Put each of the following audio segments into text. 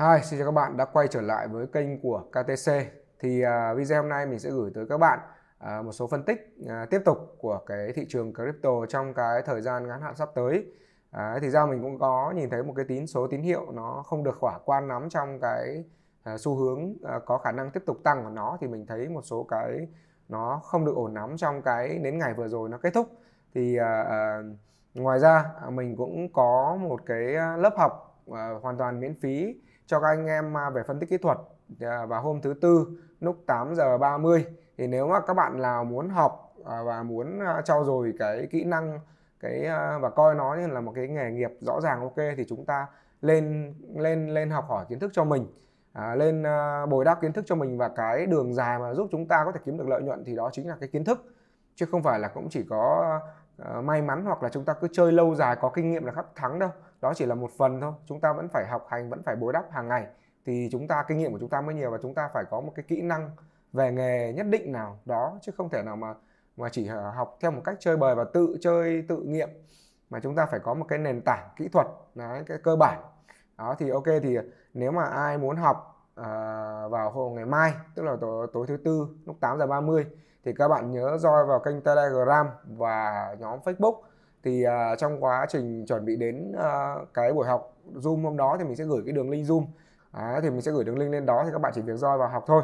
Hi, xin chào các bạn đã quay trở lại với kênh của KTC. Thì uh, video hôm nay mình sẽ gửi tới các bạn uh, một số phân tích uh, tiếp tục của cái thị trường crypto trong cái thời gian ngắn hạn sắp tới. Uh, thì ra mình cũng có nhìn thấy một cái tín số tín hiệu nó không được khả quan lắm trong cái uh, xu hướng uh, có khả năng tiếp tục tăng của nó thì mình thấy một số cái nó không được ổn lắm trong cái đến ngày vừa rồi nó kết thúc. Thì uh, uh, ngoài ra mình cũng có một cái lớp học uh, hoàn toàn miễn phí cho các anh em à, về phân tích kỹ thuật à, và hôm thứ tư lúc 8 giờ 30 thì nếu mà các bạn nào muốn học à, và muốn trau dồi cái kỹ năng cái và coi nó như là một cái nghề nghiệp rõ ràng ok thì chúng ta lên lên lên học hỏi kiến thức cho mình à, lên bồi đắp kiến thức cho mình và cái đường dài mà giúp chúng ta có thể kiếm được lợi nhuận thì đó chính là cái kiến thức chứ không phải là cũng chỉ có Ờ, may mắn hoặc là chúng ta cứ chơi lâu dài có kinh nghiệm là khắc thắng đâu đó chỉ là một phần thôi chúng ta vẫn phải học hành vẫn phải bồi đắp hàng ngày thì chúng ta kinh nghiệm của chúng ta mới nhiều và chúng ta phải có một cái kỹ năng về nghề nhất định nào đó chứ không thể nào mà mà chỉ ờ, học theo một cách chơi bời và tự chơi tự nghiệm mà chúng ta phải có một cái nền tảng kỹ thuật đấy, cái cơ bản đó thì ok thì nếu mà ai muốn học uh, vào ngày mai tức là tối, tối thứ tư lúc 8 giờ 30 thì các bạn nhớ join vào kênh Telegram và nhóm Facebook thì uh, trong quá trình chuẩn bị đến uh, cái buổi học Zoom hôm đó thì mình sẽ gửi cái đường link Zoom à, thì mình sẽ gửi đường link lên đó thì các bạn chỉ việc join vào học thôi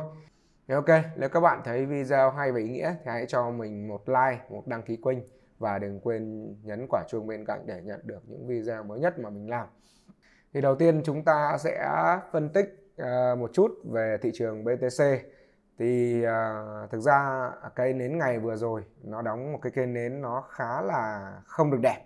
ok nếu các bạn thấy video hay và ý nghĩa thì hãy cho mình một like một đăng ký kênh và đừng quên nhấn quả chuông bên cạnh để nhận được những video mới nhất mà mình làm thì đầu tiên chúng ta sẽ phân tích uh, một chút về thị trường BTC thì uh, thực ra cây nến ngày vừa rồi nó đóng một cái cây nến nó khá là không được đẹp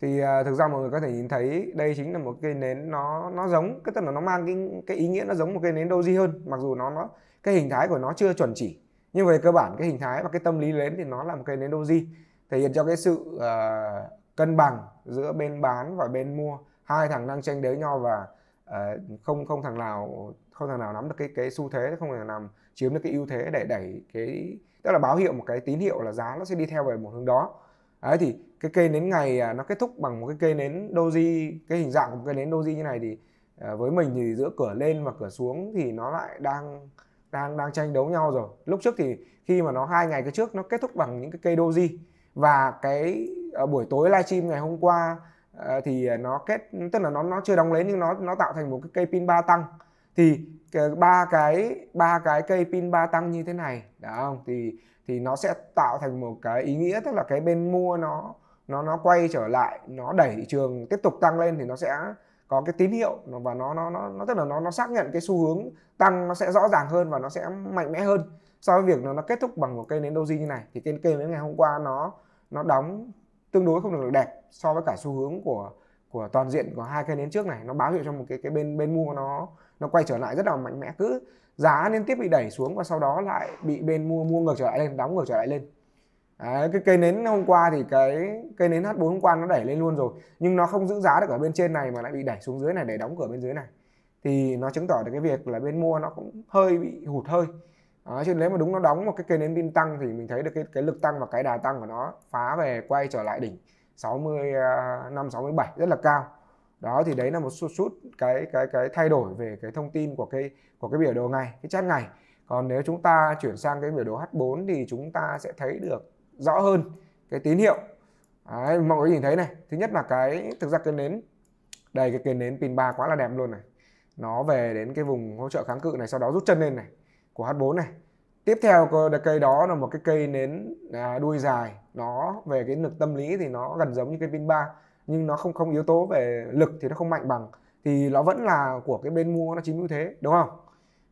thì uh, thực ra mọi người có thể nhìn thấy đây chính là một cây nến nó nó giống cái tức là nó mang cái cái ý nghĩa nó giống một cây nến doji hơn mặc dù nó nó cái hình thái của nó chưa chuẩn chỉ nhưng về cơ bản cái hình thái và cái tâm lý nến thì nó là một cây nến doji thể hiện cho cái sự uh, cân bằng giữa bên bán và bên mua hai thằng đang tranh đấu nhau và uh, không không thằng nào không thể nào nắm được cái cái xu thế không thể nào chiếm được cái ưu thế để đẩy cái tức là báo hiệu một cái tín hiệu là giá nó sẽ đi theo về một hướng đó đấy thì cái cây nến ngày à, nó kết thúc bằng một cái cây nến doji cái hình dạng của một cây nến doji như này thì à, với mình thì giữa cửa lên và cửa xuống thì nó lại đang đang đang tranh đấu nhau rồi lúc trước thì khi mà nó hai ngày cái trước nó kết thúc bằng những cái cây doji và cái à, buổi tối livestream ngày hôm qua thì nó kết tức là nó nó chưa đóng lấy nhưng nó nó tạo thành một cái cây pin ba tăng thì ba cái ba cái cây pin ba tăng như thế này đã không thì thì nó sẽ tạo thành một cái ý nghĩa tức là cái bên mua nó nó nó quay trở lại nó đẩy thị trường tiếp tục tăng lên thì nó sẽ có cái tín hiệu và nó nó nó nó tức là nó nó xác nhận cái xu hướng tăng nó sẽ rõ ràng hơn và nó sẽ mạnh mẽ hơn so với việc nó nó kết thúc bằng một cây nến doji như này thì cây cây nến ngày hôm qua nó nó đóng tương đối không được đẹp so với cả xu hướng của của toàn diện của hai cây nến trước này nó báo hiệu cho một cái cái bên bên mua nó nó quay trở lại rất là mạnh mẽ cứ giá liên tiếp bị đẩy xuống và sau đó lại bị bên mua mua ngược trở lại lên đóng ngược trở lại lên Đấy, cái cây nến hôm qua thì cái cây nến H4 hôm qua nó đẩy lên luôn rồi nhưng nó không giữ giá được ở bên trên này mà lại bị đẩy xuống dưới này để đóng cửa bên dưới này thì nó chứng tỏ được cái việc là bên mua nó cũng hơi bị hụt hơi Đấy, chứ nếu mà đúng nó đóng một cái cây nến pin tăng thì mình thấy được cái cái lực tăng và cái đà tăng của nó phá về quay trở lại đỉnh 60 5 67 rất là cao đó thì đấy là một số chút cái cái cái thay đổi về cái thông tin của cái của cái biểu đồ ngày cái chat ngày còn nếu chúng ta chuyển sang cái biểu đồ H4 thì chúng ta sẽ thấy được rõ hơn cái tín hiệu đấy, mọi người nhìn thấy này thứ nhất là cái thực ra cái nến đây cái cây nến pin 3 quá là đẹp luôn này nó về đến cái vùng hỗ trợ kháng cự này sau đó rút chân lên này của H4 này tiếp theo cây đó là một cái cây nến à, đuôi dài nó về cái lực tâm lý thì nó gần giống như cây pin 3 nhưng nó không không yếu tố về lực thì nó không mạnh bằng thì nó vẫn là của cái bên mua nó chính ưu thế đúng không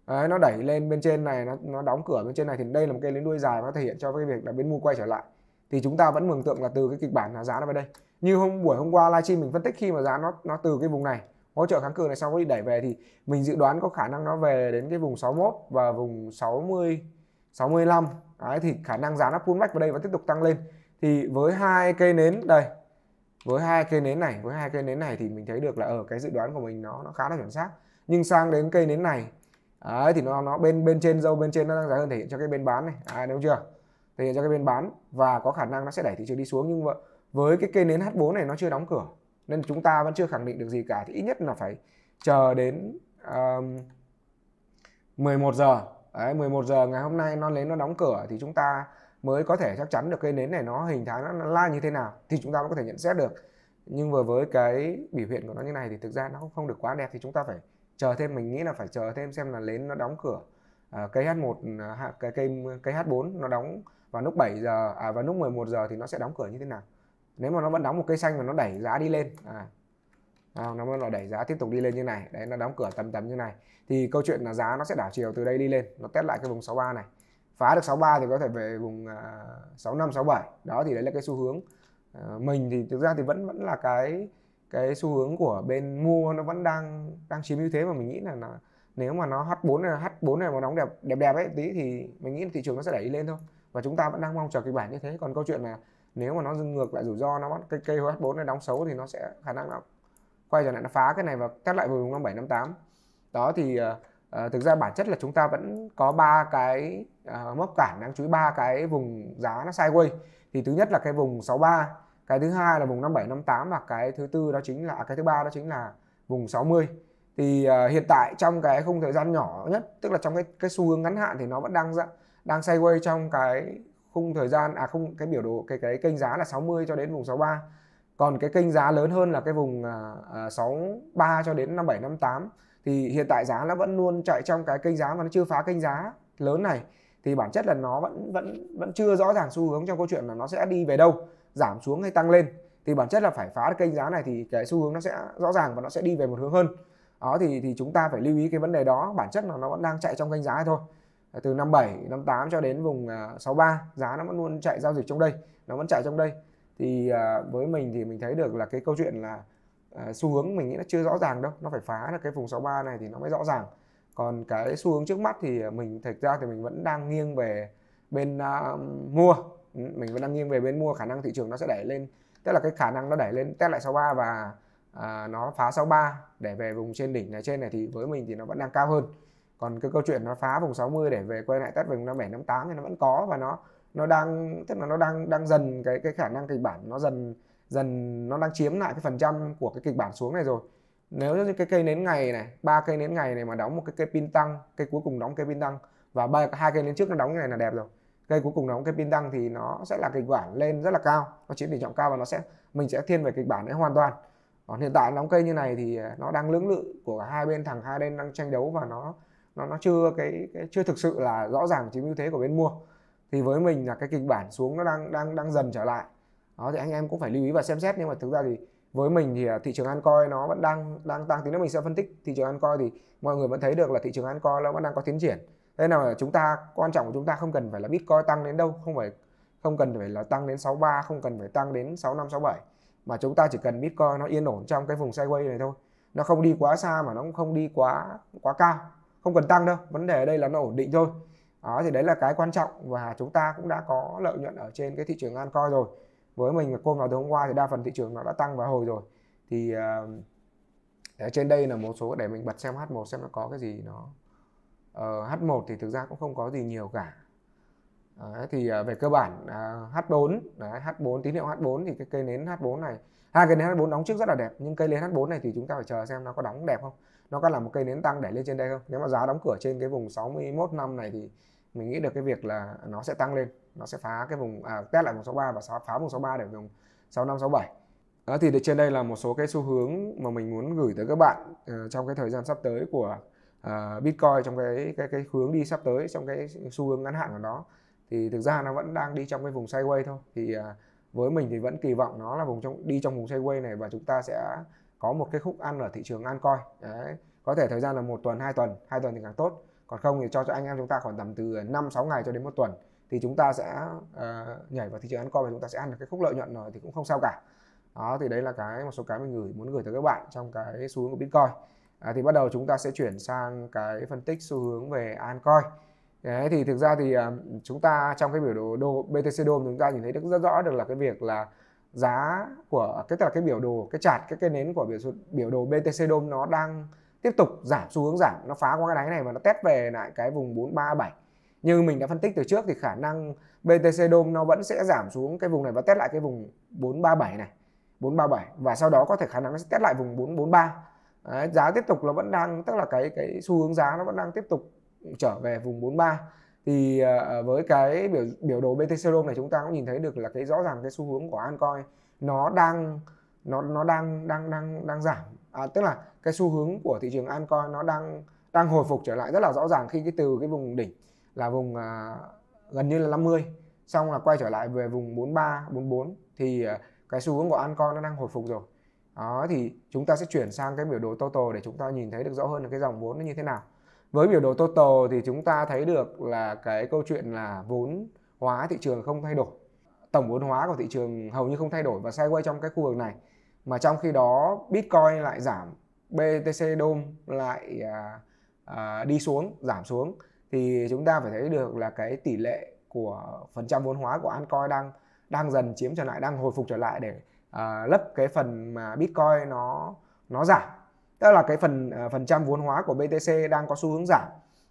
Đấy, nó đẩy lên bên trên này nó nó đóng cửa bên trên này thì đây là một cây lính đuôi dài và nó thể hiện cho cái việc là bên mua quay trở lại thì chúng ta vẫn mường tượng là từ cái kịch bản là giá nó về đây như hôm buổi hôm qua livestream mình phân tích khi mà giá nó nó từ cái vùng này hỗ trợ kháng cự này xong nó đi đẩy về thì mình dự đoán có khả năng nó về đến cái vùng 61 và vùng 60 65 Đấy, thì khả năng giá nó pullback vào đây và tiếp tục tăng lên thì với hai cây nến đây với hai cây nến này với hai cây nến này thì mình thấy được là ở ờ, cái dự đoán của mình nó nó khá là chuẩn xác nhưng sang đến cây nến này đấy, thì nó nó bên bên trên dâu bên trên nó đang giá hơn thể hiện cho cái bên bán này à, đúng chưa thể hiện cho cái bên bán và có khả năng nó sẽ đẩy thị trường đi xuống nhưng với cái cây nến H4 này nó chưa đóng cửa nên chúng ta vẫn chưa khẳng định được gì cả thì ít nhất là phải chờ đến um, 11 giờ đấy, 11 giờ ngày hôm nay nó lấy nó đóng cửa thì chúng ta mới có thể chắc chắn được cây nến này nó hình thái nó, la như thế nào thì chúng ta mới có thể nhận xét được nhưng vừa với cái biểu hiện của nó như này thì thực ra nó không được quá đẹp thì chúng ta phải chờ thêm mình nghĩ là phải chờ thêm xem là nến nó đóng cửa à, cây H1 à, cái cây cây H4 nó đóng vào lúc 7 giờ à vào lúc 11 giờ thì nó sẽ đóng cửa như thế nào nếu mà nó vẫn đóng một cây xanh mà nó đẩy giá đi lên à, à nó nó đẩy giá tiếp tục đi lên như này đấy nó đóng cửa tầm tầm như này thì câu chuyện là giá nó sẽ đảo chiều từ đây đi lên nó test lại cái vùng 63 này phá được 63 thì có thể về vùng à, 65 67 đó thì đấy là cái xu hướng à, mình thì thực ra thì vẫn vẫn là cái cái xu hướng của bên mua nó vẫn đang đang chiếm ưu thế mà mình nghĩ là, là nếu mà nó H4 này H4 này mà đóng đẹp đẹp đẹp ấy tí thì mình nghĩ là thị trường nó sẽ đẩy lên thôi và chúng ta vẫn đang mong chờ kịch bản như thế còn câu chuyện là nếu mà nó dừng ngược lại rủi ro nó bắt cây cây H4 này đóng xấu thì nó sẽ khả năng nó quay trở lại nó phá cái này và test lại vùng 57 58 đó thì uh, thực ra bản chất là chúng ta vẫn có ba cái uh, ờ, mốc cản đáng chú ý ba cái vùng giá nó sideways thì thứ nhất là cái vùng 63 cái thứ hai là vùng 57 58 và cái thứ tư đó chính là à, cái thứ ba đó chính là vùng 60 thì ờ, hiện tại trong cái khung thời gian nhỏ nhất tức là trong cái cái xu hướng ngắn hạn thì nó vẫn đang đang sideways trong cái khung thời gian à không cái biểu đồ cái cái kênh giá là 60 cho đến vùng 63 còn cái kênh giá lớn hơn là cái vùng à, à, uh, 63 cho đến 57 58 thì hiện tại giá nó vẫn luôn chạy trong cái kênh giá mà nó chưa phá kênh giá lớn này thì bản chất là nó vẫn vẫn vẫn chưa rõ ràng xu hướng trong câu chuyện là nó sẽ đi về đâu giảm xuống hay tăng lên thì bản chất là phải phá được kênh giá này thì cái xu hướng nó sẽ rõ ràng và nó sẽ đi về một hướng hơn đó thì thì chúng ta phải lưu ý cái vấn đề đó bản chất là nó vẫn đang chạy trong kênh giá thôi từ 57, 58 cho đến vùng 63 à, giá nó vẫn luôn chạy giao dịch trong đây nó vẫn chạy trong đây thì à, với mình thì mình thấy được là cái câu chuyện là à, xu hướng mình nghĩ nó chưa rõ ràng đâu nó phải phá được cái vùng 63 này thì nó mới rõ ràng còn cái xu hướng trước mắt thì mình thực ra thì mình vẫn đang nghiêng về bên uh, mua ừ, mình vẫn đang nghiêng về bên mua khả năng thị trường nó sẽ đẩy lên tức là cái khả năng nó đẩy lên test lại sau 63 và uh, nó phá sau 63 để về vùng trên đỉnh này trên này thì với mình thì nó vẫn đang cao hơn còn cái câu chuyện nó phá vùng 60 để về quay lại test vùng 57 58 thì nó vẫn có và nó nó đang tức là nó đang đang dần cái cái khả năng kịch bản nó dần dần nó đang chiếm lại cái phần trăm của cái kịch bản xuống này rồi nếu như cái cây nến ngày này ba cây nến ngày này mà đóng một cái cây pin tăng cây cuối cùng đóng cây pin tăng và ba hai cây nến trước nó đóng như này là đẹp rồi cây cuối cùng đóng cây pin tăng thì nó sẽ là kịch bản lên rất là cao nó chiếm tỷ trọng cao và nó sẽ mình sẽ thiên về kịch bản đấy hoàn toàn còn hiện tại đóng cây như này thì à, nó đang lưỡng lự của hai bên thằng hai bên đang tranh đấu và nó nó nó chưa cái, cái chưa thực sự là rõ ràng chiếm ưu thế của bên mua thì với mình là cái kịch bản xuống nó đang đang đang dần trở lại đó thì anh em cũng phải lưu ý và xem xét nhưng mà thực ra thì với mình thì à, thị trường an altcoin nó vẫn đang đang tăng thì nếu mình sẽ phân tích thị trường an altcoin thì mọi người vẫn thấy được là thị trường an altcoin nó vẫn đang có tiến triển thế nào chúng ta quan trọng của chúng ta không cần phải là bitcoin tăng đến đâu không phải không cần phải là tăng đến 63 không cần phải tăng đến 65 67 mà chúng ta chỉ cần bitcoin nó yên ổn trong cái vùng sideways này thôi nó không đi quá xa mà nó cũng không đi quá quá cao không cần tăng đâu vấn đề ở đây là nó ổn định thôi đó thì đấy là cái quan trọng và chúng ta cũng đã có lợi nhuận ở trên cái thị trường an altcoin rồi với mình mà côn vào tối hôm qua thì đa phần thị trường nó đã tăng và hồi rồi thì uh, ờ, ở trên đây là một số để mình bật xem H1 xem nó có cái gì nó uh, ờ, H1 thì thực ra cũng không có gì nhiều cả Đấy, thì ờ, về cơ bản H4 đấy, H4 tín hiệu H4 thì cái cây nến H4 này hai à, cây nến H4 đóng trước rất là đẹp nhưng cây nến H4 này thì chúng ta phải chờ xem nó có đóng đẹp không nó có là một cây nến tăng để lên trên đây không nếu mà giá đóng cửa trên cái vùng 61 năm này thì mình nghĩ được cái việc là nó sẽ tăng lên nó sẽ phá cái vùng à, test lại vùng 63 và phá vùng 63 để vùng 65 67 à, thì trên đây là một số cái xu hướng mà mình muốn gửi tới các bạn uh, trong cái thời gian sắp tới của uh, Bitcoin trong cái cái cái hướng đi sắp tới trong cái xu hướng ngắn hạn của nó thì thực ra nó vẫn đang đi trong cái vùng sideways thôi thì uh, với mình thì vẫn kỳ vọng nó là vùng trong đi trong vùng sideways này và chúng ta sẽ có một cái khúc ăn ở thị trường altcoin đấy có thể thời gian là một tuần hai tuần hai tuần thì càng tốt còn không thì cho cho anh em chúng ta khoảng tầm từ 5 6 ngày cho đến một tuần thì chúng ta sẽ uh, nhảy vào thị trường ăn com và chúng ta sẽ ăn được cái khúc lợi nhuận rồi thì cũng không sao cả đó thì đấy là cái một số cái mình gửi muốn gửi tới các bạn trong cái xu hướng của bitcoin à, thì bắt đầu chúng ta sẽ chuyển sang cái phân tích xu hướng về altcoin đấy thì thực ra thì uh, chúng ta trong cái biểu đồ, đồ BTC Dome chúng ta nhìn thấy được rất rõ được là cái việc là giá của cái tức là cái biểu đồ cái chart cái cái nến của biểu biểu đồ BTC Dome nó đang tiếp tục giảm xu hướng giảm nó phá qua cái đáy này và nó test về lại cái vùng 437 như mình đã phân tích từ trước thì khả năng BTC DOM nó vẫn sẽ giảm xuống cái vùng này và test lại cái vùng 437 này 437 và sau đó có thể khả năng nó sẽ test lại vùng 443 Đấy, giá tiếp tục nó vẫn đang tức là cái cái xu hướng giá nó vẫn đang tiếp tục trở về vùng 43 thì uh, với cái biểu biểu đồ BTC DOM này chúng ta cũng nhìn thấy được là cái rõ ràng cái xu hướng của Ancoin nó đang nó nó đang đang đang đang giảm à, tức là cái xu hướng của thị trường an nó đang đang hồi phục trở lại rất là rõ ràng khi cái từ cái vùng đỉnh là vùng à, gần như là 50 xong là quay trở lại về vùng 43 44 thì à, cái xu hướng của an nó đang hồi phục rồi đó thì chúng ta sẽ chuyển sang cái biểu đồ total để chúng ta nhìn thấy được rõ hơn là cái dòng vốn nó như thế nào với biểu đồ total thì chúng ta thấy được là cái câu chuyện là vốn hóa thị trường không thay đổi tổng vốn hóa của thị trường hầu như không thay đổi và sideways trong cái khu vực này mà trong khi đó Bitcoin lại giảm BTC Dom lại à, à, đi xuống giảm xuống thì chúng ta phải thấy được là cái tỷ lệ của phần trăm vốn hóa của altcoin đang đang dần chiếm trở lại đang hồi phục trở lại để à, lấp cái phần mà Bitcoin nó nó giảm tức là cái phần à, phần trăm vốn hóa của BTC đang có xu hướng giảm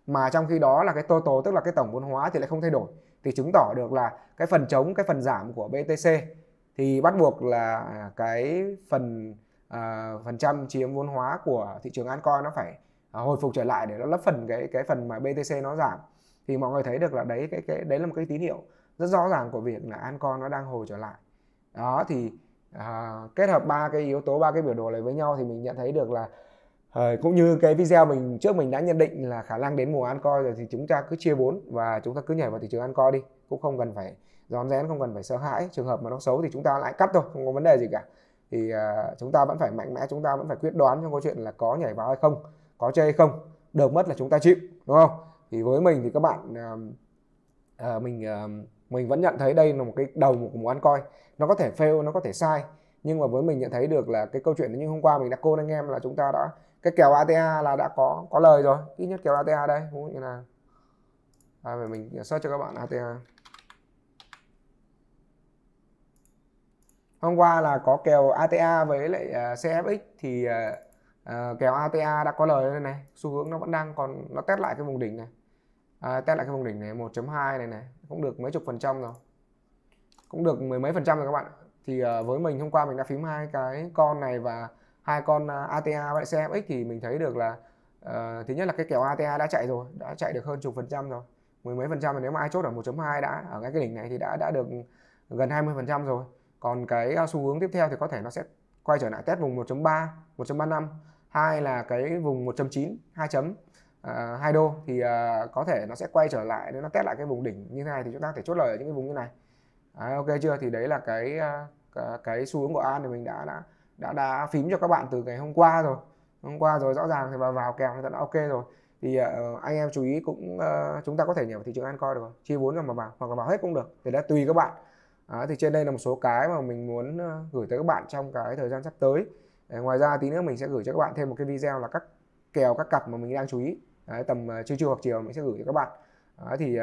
mà trong khi đó là cái total tức là cái tổng vốn hóa thì lại không thay đổi thì chứng tỏ được là cái phần chống cái phần giảm của BTC thì bắt buộc là à, cái phần à, phần trăm chiếm vốn hóa của thị trường altcoin nó phải à, hồi phục trở lại để nó lấp phần cái cái phần mà BTC nó giảm thì mọi người thấy được là đấy cái cái đấy là một cái tín hiệu rất rõ ràng của việc là altcoin nó đang hồi trở lại đó thì à, kết hợp ba cái yếu tố ba cái biểu đồ này với nhau thì mình nhận thấy được là à, cũng như cái video mình trước mình đã nhận định là khả năng đến mùa altcoin rồi thì chúng ta cứ chia vốn và chúng ta cứ nhảy vào thị trường altcoin đi cũng không cần phải rón rén không cần phải sợ hãi trường hợp mà nó xấu thì chúng ta lại cắt thôi không có vấn đề gì cả thì uh, chúng ta vẫn phải mạnh mẽ chúng ta vẫn phải quyết đoán trong câu chuyện là có nhảy vào hay không có chơi hay không được mất là chúng ta chịu đúng không thì với mình thì các bạn uh, uh, mình uh, mình vẫn nhận thấy đây là một cái đầu của một ăn coi nó có thể fail nó có thể sai nhưng mà với mình nhận thấy được là cái câu chuyện như hôm qua mình đã cô anh em là chúng ta đã cái kèo ATA là đã có có lời rồi ít nhất kèo ATA đây cũng như là à, mình search cho các bạn ATA hôm qua là có kèo ATA với lại à, CFX thì uh, kèo ATA đã có lời này này xu hướng nó vẫn đang còn nó test lại cái vùng đỉnh này à, test lại cái vùng đỉnh này 1.2 này này cũng được mấy chục phần trăm rồi cũng được mười mấy phần trăm rồi các bạn thì uh, với mình hôm qua mình đã phím hai cái con này và hai con ATA với CFX thì mình thấy được là uh, thứ nhất là cái kèo ATA đã chạy rồi đã chạy được hơn chục phần trăm rồi mười mấy phần trăm rồi nếu mà ai chốt ở 1.2 đã ở ngay cái đỉnh này thì đã đã được gần 20 phần trăm rồi còn cái à, xu hướng tiếp theo thì có thể nó sẽ quay trở lại test vùng 1.3 1.35 hai là cái vùng 1.9 2 chấm à, hai đô thì à, có thể nó sẽ quay trở lại nếu nó test lại cái vùng đỉnh như thế này thì chúng ta có thể chốt lời ở những cái vùng như này à, ok chưa thì đấy là à, cái cái xu hướng của an thì mình đã đã đã, đã phím cho các bạn từ ngày hôm qua rồi hôm qua rồi rõ ràng thì vào vào kèo thì đã ok rồi thì uh, anh em chú ý cũng uh, chúng ta có thể nhảy vào thị trường ăn coi được chia vốn rồi mà vào hoặc là vào hết cũng được thì đã tùy các bạn Đấy, thì trên đây là một số cái mà mình muốn ờ, gửi tới các bạn trong cái thời gian sắp tới Đấy, ờ, ngoài ra tí nữa mình sẽ gửi cho các bạn thêm một cái video là các kèo các cặp mà mình đang chú ý Đấy, tầm ờ, trưa trưa hoặc chiều mình sẽ gửi cho các bạn Đấy, thì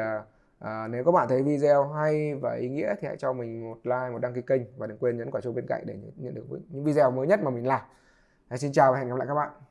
à, nếu các bạn thấy video hay và ý nghĩa thì hãy cho mình một like một đăng ký kênh và đừng quên nhấn quả chuông bên cạnh để nhận được những video mới nhất mà mình làm Đấy, xin chào và hẹn gặp lại các bạn